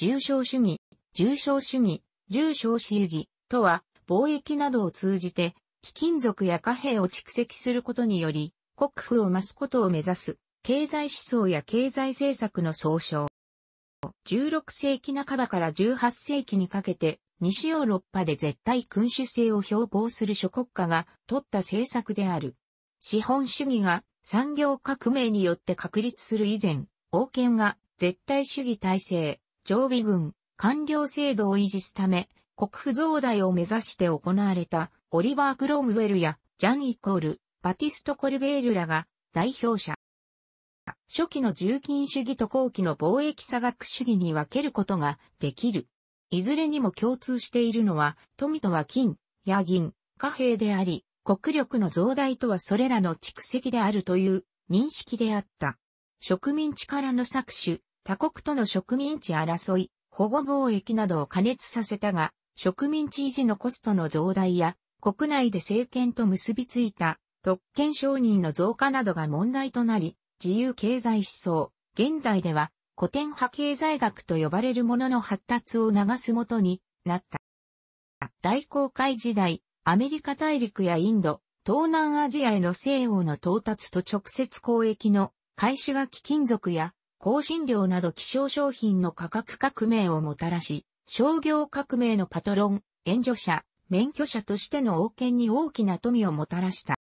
重症主義、重症主義、重症主義とは、貿易などを通じて、貴金属や貨幣を蓄積することにより、国富を増すことを目指す、経済思想や経済政策の総称。16世紀半ばから18世紀にかけて、西ヨーロッパで絶対君主制を標榜する諸国家が取った政策である。資本主義が産業革命によって確立する以前、王権が絶対主義体制、常備軍、官僚制度を維持すため、国府増大を目指して行われた、オリバー・クロムウェルや、ジャン・イコール、バティスト・コルベールらが、代表者。初期の重金主義と後期の貿易差額主義に分けることができる。いずれにも共通しているのは、富とは金、や銀、貨幣であり、国力の増大とはそれらの蓄積であるという認識であった。植民地からの搾取、他国との植民地争い、保護貿易などを加熱させたが、植民地維持のコストの増大や、国内で政権と結びついた特権承認の増加などが問題となり、自由経済思想、現代では古典派経済学と呼ばれるものの発達を流すもとになった。大航海時代、アメリカ大陸やインド、東南アジアへの西欧の到達と直接交易の開始が貴金属や香辛料など希少商品の価格革命をもたらし、商業革命のパトロン、援助者、免許者としての王権に大きな富をもたらした。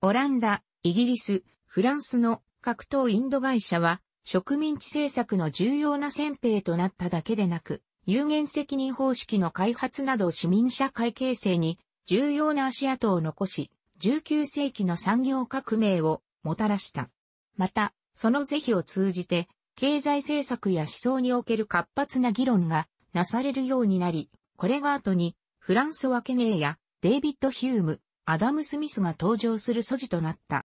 オランダ、イギリス、フランスの格闘インド会社は植民地政策の重要な先兵となっただけでなく、有限責任方式の開発など市民社会形成に重要な足跡を残し、19世紀の産業革命をもたらした。また、その是非を通じて、経済政策や思想における活発な議論がなされるようになり、これが後に、フランソワ・ケネーやデイビッド・ヒューム、アダム・スミスが登場する素地となった。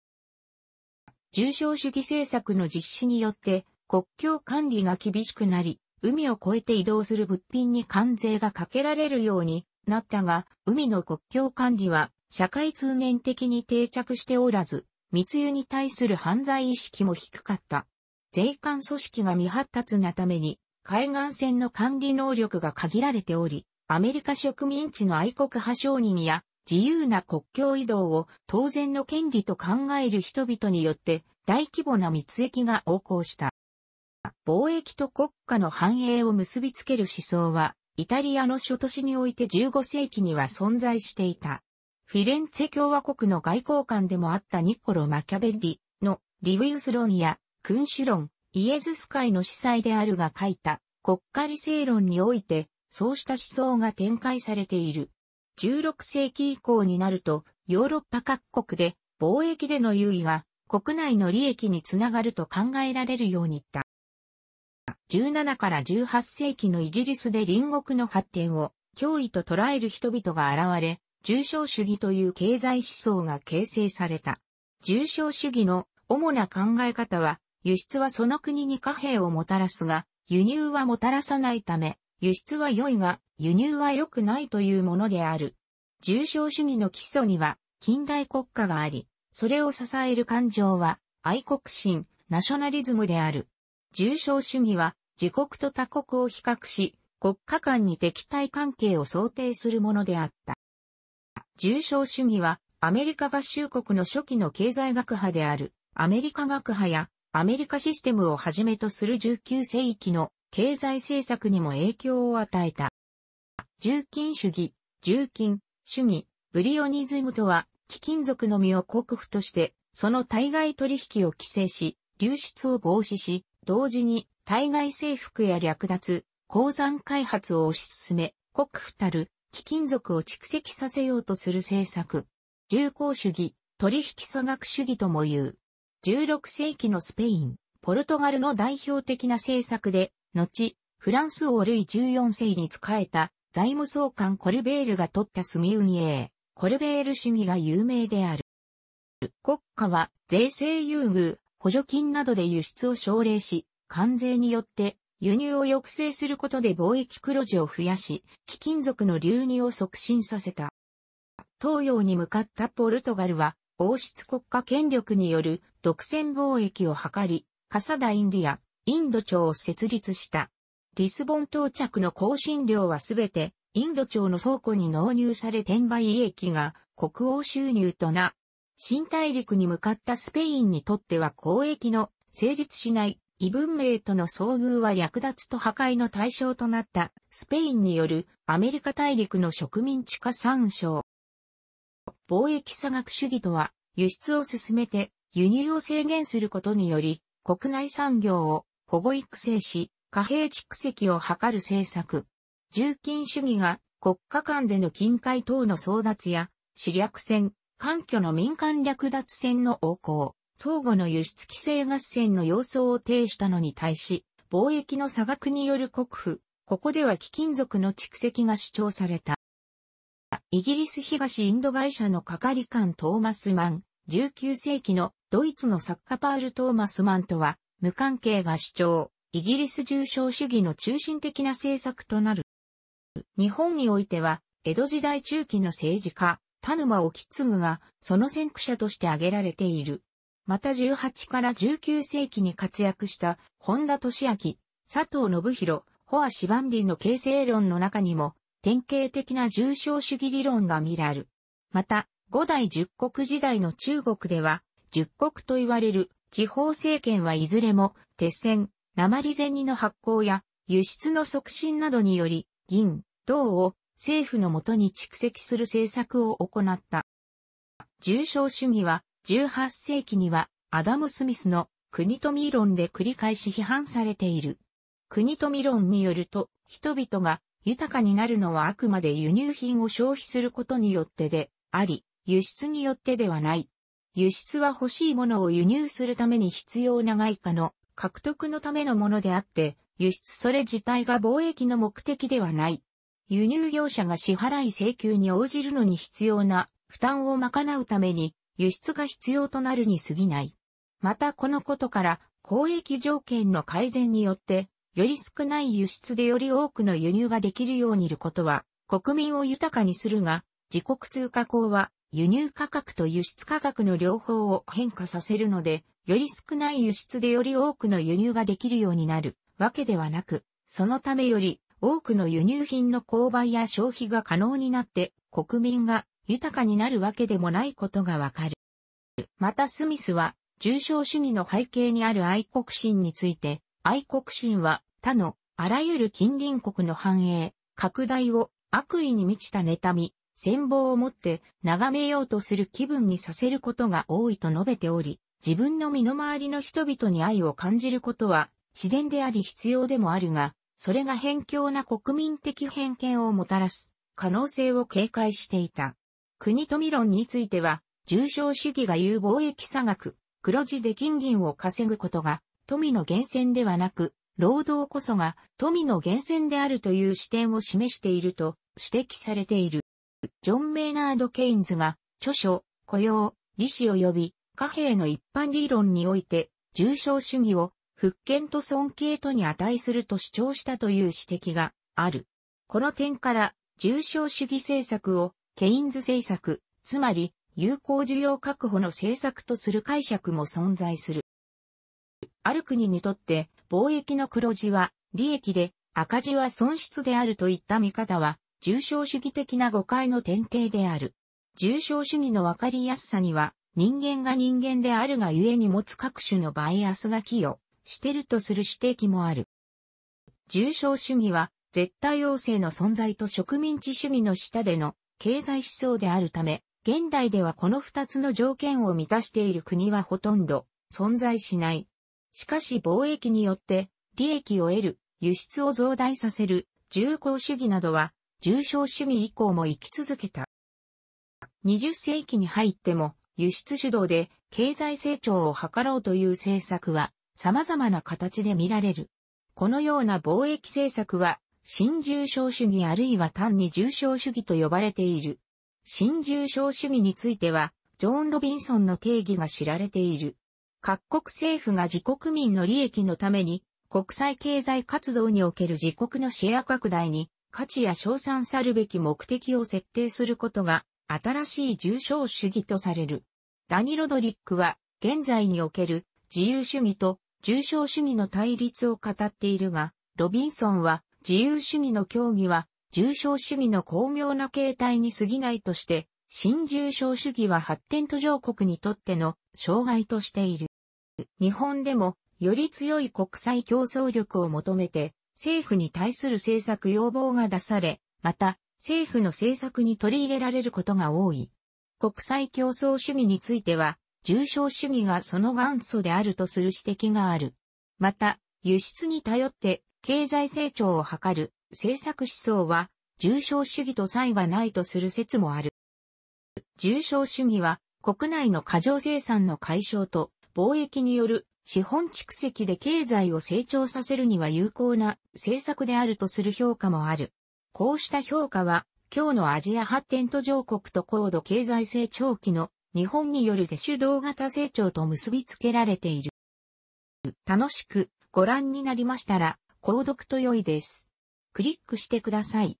重症主義政策の実施によって、国境管理が厳しくなり、海を越えて移動する物品に関税がかけられるようになったが、海の国境管理は社会通念的に定着しておらず、密輸に対する犯罪意識も低かった。税関組織が未発達なために、海岸線の管理能力が限られており、アメリカ植民地の愛国派商人や自由な国境移動を当然の権利と考える人々によって大規模な密益が横行した。貿易と国家の繁栄を結びつける思想は、イタリアの諸都市において15世紀には存在していた。フィレンツェ共和国の外交官でもあったニコロ・マキャベリのリウィウス論や君主論、イエズス会の司祭であるが書いた国家理性論において、そうした思想が展開されている。16世紀以降になると、ヨーロッパ各国で貿易での優位が国内の利益につながると考えられるようにいった。17から18世紀のイギリスで隣国の発展を脅威と捉える人々が現れ、重症主義という経済思想が形成された。重症主義の主な考え方は、輸出はその国に貨幣をもたらすが、輸入はもたらさないため、輸出は良いが、輸入は良くないというものである。重症主義の基礎には、近代国家があり、それを支える感情は、愛国心、ナショナリズムである。重症主義は、自国と他国を比較し、国家間に敵対関係を想定するものであった。重商主義は、アメリカ合衆国の初期の経済学派である、アメリカ学派や、アメリカシステムをはじめとする19世紀の経済政策にも影響を与えた。重金主義、重金、主義、ブリオニズムとは、貴金属のみを国府として、その対外取引を規制し、流出を防止し、同時に対外征服や略奪、鉱山開発を推し進め、国府たる貴金属を蓄積させようとする政策。重工主義、取引差額主義とも言う。16世紀のスペイン、ポルトガルの代表的な政策で、後、フランス王ルイ14世に仕えた財務総監コルベールが取ったスミウニエー、コルベール主義が有名である。国家は税制優遇、補助金などで輸出を奨励し、関税によって輸入を抑制することで貿易黒字を増やし、貴金属の流入を促進させた。東洋に向かったポルトガルは、王室国家権力による独占貿易を図り、カサダインディア、インド朝を設立した。リスボン到着の更新料はすべて、インド朝の倉庫に納入され転売益が国王収入とな。新大陸に向かったスペインにとっては交易の成立しない異文明との遭遇は略奪と破壊の対象となったスペインによるアメリカ大陸の植民地化参照。貿易差額主義とは輸出を進めて輸入を制限することにより国内産業を保護育成し貨幣蓄積を図る政策。重金主義が国家間での近海等の争奪や、私略戦、環境の民間略奪戦の横行。相互の輸出規制合戦の様相を呈したのに対し、貿易の差額による国府、ここでは貴金属の蓄積が主張された。イギリス東インド会社の係官トーマスマン、19世紀のドイツの作家パール・トーマスマンとは無関係が主張、イギリス重商主義の中心的な政策となる。日本においては、江戸時代中期の政治家、田沼意次が、その先駆者として挙げられている。また18から19世紀に活躍した本田俊明、佐藤信弘、ホア・シバンディの形成論の中にも典型的な重症主義理論が見られる。また、五代十国時代の中国では、十国と言われる地方政権はいずれも鉄線、鉛銭の発行や輸出の促進などにより、銀、銅を政府のもとに蓄積する政策を行った。重症主義は18世紀にはアダム・スミスの国富論で繰り返し批判されている。国富論によると、人々が豊かになるのはあくまで輸入品を消費することによってであり、輸出によってではない。輸出は欲しいものを輸入するために必要な外貨の獲得のためのものであって、輸出それ自体が貿易の目的ではない。輸入業者が支払い請求に応じるのに必要な負担を賄うために輸出が必要となるに過ぎない。またこのことから交易条件の改善によって、より少ない輸出でより多くの輸入ができるようにいることは、国民を豊かにするが、自国通貨法は輸入価格と輸出価格の両方を変化させるので、より少ない輸出でより多くの輸入ができるようになるわけではなく、そのためより多くの輸入品の購買や消費が可能になって国民が豊かになるわけでもないことがわかる。またスミスは、重症主義の背景にある愛国心について、愛国心は他のあらゆる近隣国の繁栄、拡大を悪意に満ちた妬み、戦望をもって眺めようとする気分にさせることが多いと述べており、自分の身の回りの人々に愛を感じることは自然であり必要でもあるが、それが偏境な国民的偏見をもたらす可能性を警戒していた。国富論については、重症主義が言う貿易差額、黒字で金銀を稼ぐことが、富の源泉ではなく、労働こそが富の源泉であるという視点を示していると指摘されている。ジョン・メイナード・ケインズが著書、雇用、利子及び貨幣の一般理論において、重症主義を復権と尊敬とに値すると主張したという指摘がある。この点から、重症主義政策をケインズ政策、つまり、有効需要確保の政策とする解釈も存在する。ある国にとって、貿易の黒字は利益で、赤字は損失であるといった見方は、重症主義的な誤解の典型である。重症主義のわかりやすさには、人間が人間であるがゆえに持つ各種のバイアスが寄与してるとする指摘もある。重症主義は、絶対王政の存在と植民地主義の下での経済思想であるため、現代ではこの二つの条件を満たしている国はほとんど存在しない。しかし貿易によって利益を得る、輸出を増大させる、重厚主義などは重商主義以降も生き続けた。20世紀に入っても輸出主導で経済成長を図ろうという政策は様々な形で見られる。このような貿易政策は新重症主義あるいは単に重症主義と呼ばれている。新重症主義については、ジョン・ロビンソンの定義が知られている。各国政府が自国民の利益のために、国際経済活動における自国のシェア拡大に価値や賞賛さるべき目的を設定することが新しい重症主義とされる。ダニ・ロドリックは現在における自由主義と重症主義の対立を語っているが、ロビンソンは自由主義の教義は、重症主義の巧妙な形態に過ぎないとして、新重症主義は発展途上国にとっての障害としている。日本でも、より強い国際競争力を求めて、政府に対する政策要望が出され、また、政府の政策に取り入れられることが多い。国際競争主義については、重症主義がその元祖であるとする指摘がある。また、輸出に頼って経済成長を図る政策思想は、重症主義と差異はないとする説もある。重症主義は、国内の過剰生産の解消と、貿易による資本蓄積で経済を成長させるには有効な政策であるとする評価もある。こうした評価は、今日のアジア発展途上国と高度経済成長期の日本によるで主導型成長と結びつけられている。楽しくご覧になりましたら、購読と良いです。クリックしてください。